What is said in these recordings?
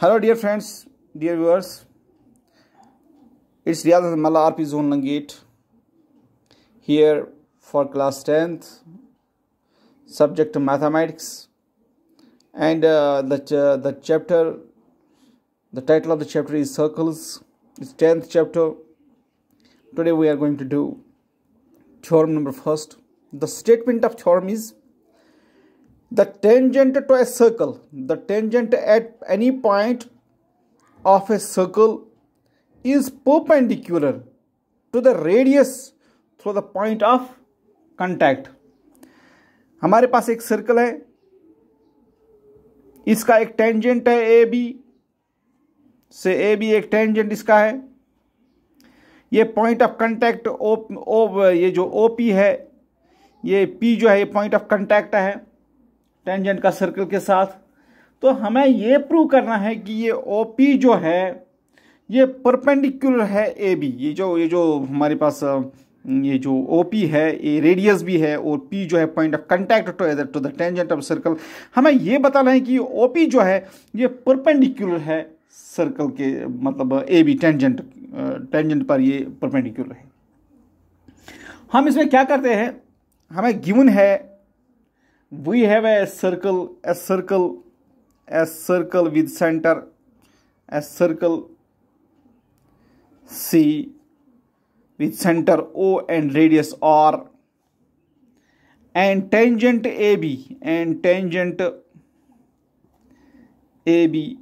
Hello dear friends, dear viewers. It's Riyaz Malla RP Zone Langate here for class 10th subject mathematics and uh, the, ch the chapter the title of the chapter is circles it's 10th chapter today we are going to do theorem number first the statement of theorem is the tangent to a circle the tangent at any point of a circle is perpendicular to the radius through the point of contact हमारे पास एक circle है इसका एक tangent है A B से A B एक tangent इसका है ये point of contact O O ये जो ओ पी है ये पी जो है ये पॉइंट ऑफ कांटेक्ट है टेंजेंट का सर्कल के साथ तो हमें ये प्रूव करना है कि ये ओ पी जो है ये परपेंडिकुलर है ए बी ये जो ये जो हमारे पास ये जो ओ पी है ये रेडियस भी है और पी जो है point of contact to either to the tangent of circle हमें ये बताना है कि ओ पी जो है ये परपेंडिकुलर है सर्कल के मतलब ए बी टेंजेंट टेंजेंट पर ये परपेंडिकुलर है हम इसमें क्या करते हैं हमें गिवन है we have a circle a circle a circle with center a circle C with center O and radius R and tangent AB and tangent AB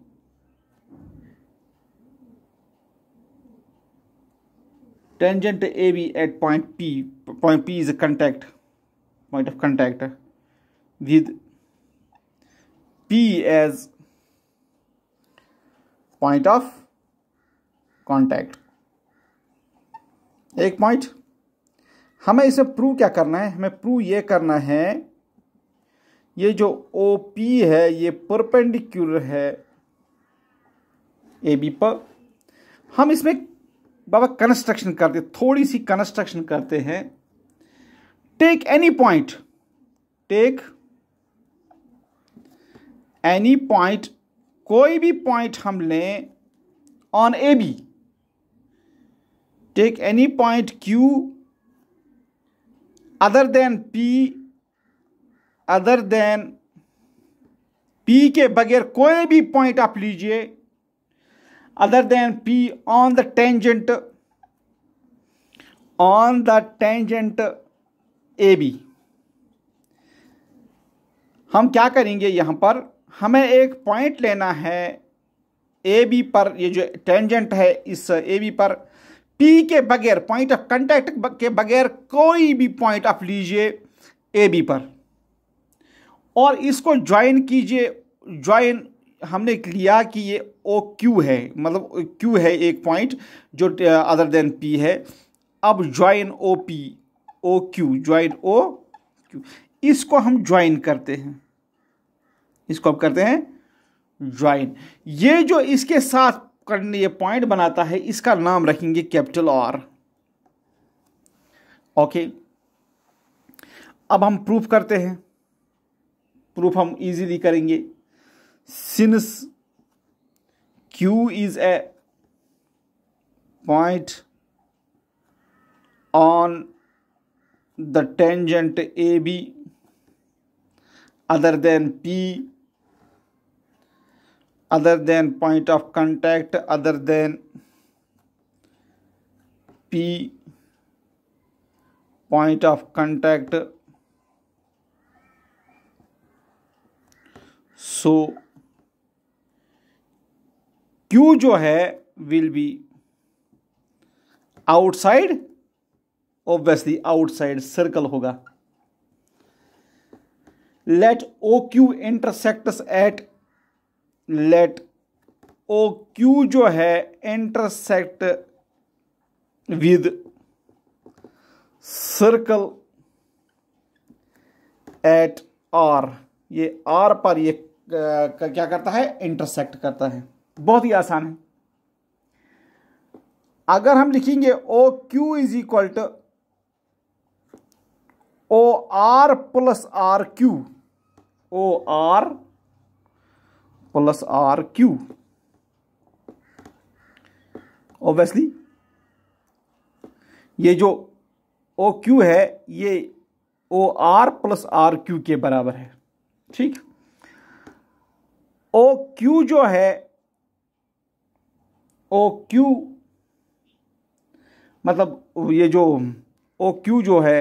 tangent AB at point P point P is a contact point of contact with P as point of contact. एक point हमें इसे prove क्या करना है हमें prove ये करना है ये जो ओ पी है ये परपेंडिकुलर है ए बी पर हम इसमें बाबा कंस्ट्रक्शन करते थोड़ी सी कंस्ट्रक्शन करते हैं take any point take any point कोई भी पॉइंट हम लें on A B take any point Q other than P other than P के बगैर कोई भी पॉइंट आप लीजिए other than P on the tangent on the tangent A B हम क्या करेंगे यहां पर हमें एक पॉइंट लेना है ए बी पर ये जो टेंजेंट है इस ए बी पर पी के बगैर पॉइंट ऑफ कंटेक्ट के बगैर कोई भी पॉइंट ऑफ लीजिए ए बी पर और इसको ज्वाइन कीजिए ज्वाइन हमने लिया कि ये ओ क्यू है मतलब क्यू है एक पॉइंट जो अदर देन पी है अब join O P O Q join O Q इसको हम ज्वाइन करते हैं इसको आप करते हैं ज्वाइन ये जो इसके साथ करने ये पॉइंट बनाता है इसका नाम रखेंगे कैपिटल आर ओके अब हम प्रूफ करते हैं प्रूफ हम इजीली करेंगे since Q is a point on the tangent A B other than P other than point of contact other than p point of contact so q जो है will be outside obviously outside circle होगा let oq intersects at let O Q जो है intersect with circle at R ये R पर ये क्या करता है इंटरसेक्ट करता है बहुत ही आसान है अगर हम लिखेंगे O Q is equal to O R plus R Q O R plus R Q obviously ये जो ओ क्यू है ये O R plus R Q के बराबर है ठीक ओ क्यू जो है ओ क्यू मतलब ये जो ओ क्यू जो है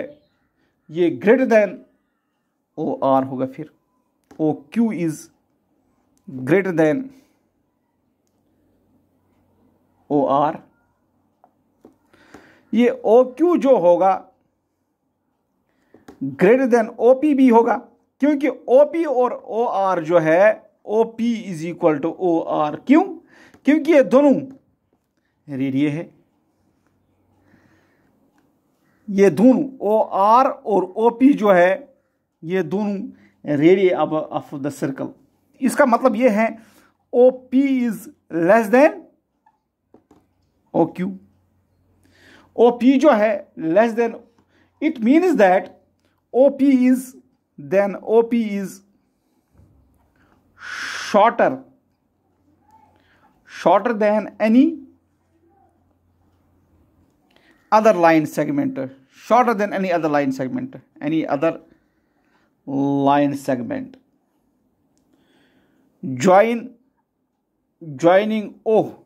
ये ग्रेटर देन ओ आर होगा फिर O Q is greater than O R ये ओ क्यू जो होगा ग्रेटर देन ओ पी भी होगा क्योंकि ओ पी और ओ आर जो है O P is equal to O R क्यों क्योंकि ये दोनों रेडिये है ये दोनों ओ आर और ओ पी जो है ये दोनों रेडिये अब ऑफ द सर्कल इसका मतलब ये है O P is less than O Q O P जो है less than it means that O P is then O P is shorter shorter than any other line segment shorter than any other line segment any other line segment join joining O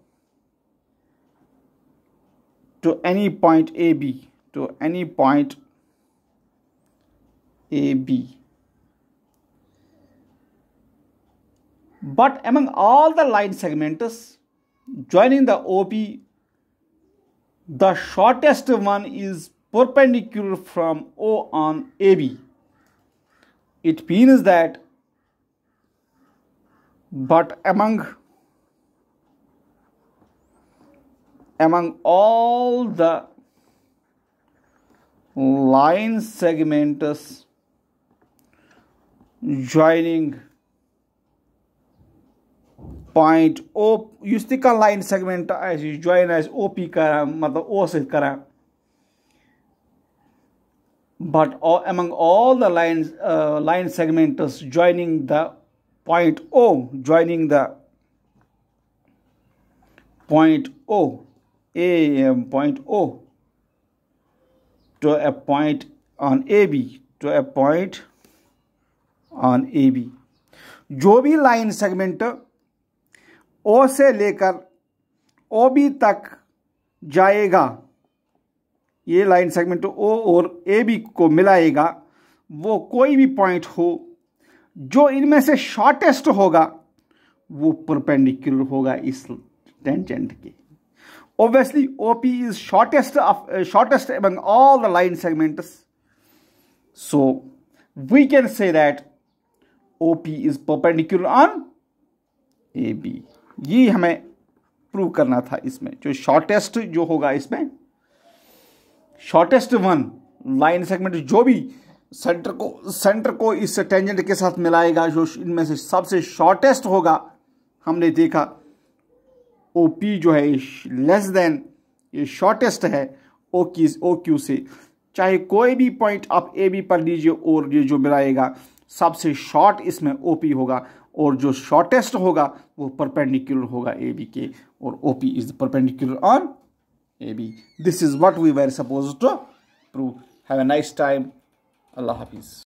to any point AB to any point AB but among all the line segments joining the O B, the shortest one is perpendicular from O on AB it means that but among among all the line segments joining point O you stick a line segment as you join as OP mother O karam. But among all the lines, uh, line segments joining the point O joining the point O, A M point O to a point on AB to a point on AB. जो भी line segment ओ से लेकर O B तक जाएगा ये line segment ओ और A B को मिलाएगा वो कोई भी पॉइंट हो जो इनमें से शॉर्टेस्ट होगा वो परपेंडिकुलर होगा इस टेंजेंट के obviously OP is shortest of shortest among all the line segment so we can say that OP is perpendicular on A B ये हमें प्रूव करना था इसमें जो शॉर्टेस्ट जो होगा इसमें शॉर्टेस्ट वन लाइन सेगमेंट जो भी सेंटर को सेंटर को इस टेंजेंट के साथ मिलाएगा जो इनमें से सबसे शॉर्टेस्ट होगा हमने देखा ओ पी जो है लेस देन ये शॉर्टेस्ट है ओ की ओ क्यू से चाहे कोई भी पॉइंट आप ए बी पर लीजिए और ये जो मिलाएगा सबसे शॉर्ट इसमें ओ पी होगा और जो शॉर्टेस्ट होगा वो परपेंडिकुलर होगा ए बी के और O P is perpendicular on A B this is what we were suppose to prove have a nice time अल्लाह हाफिज़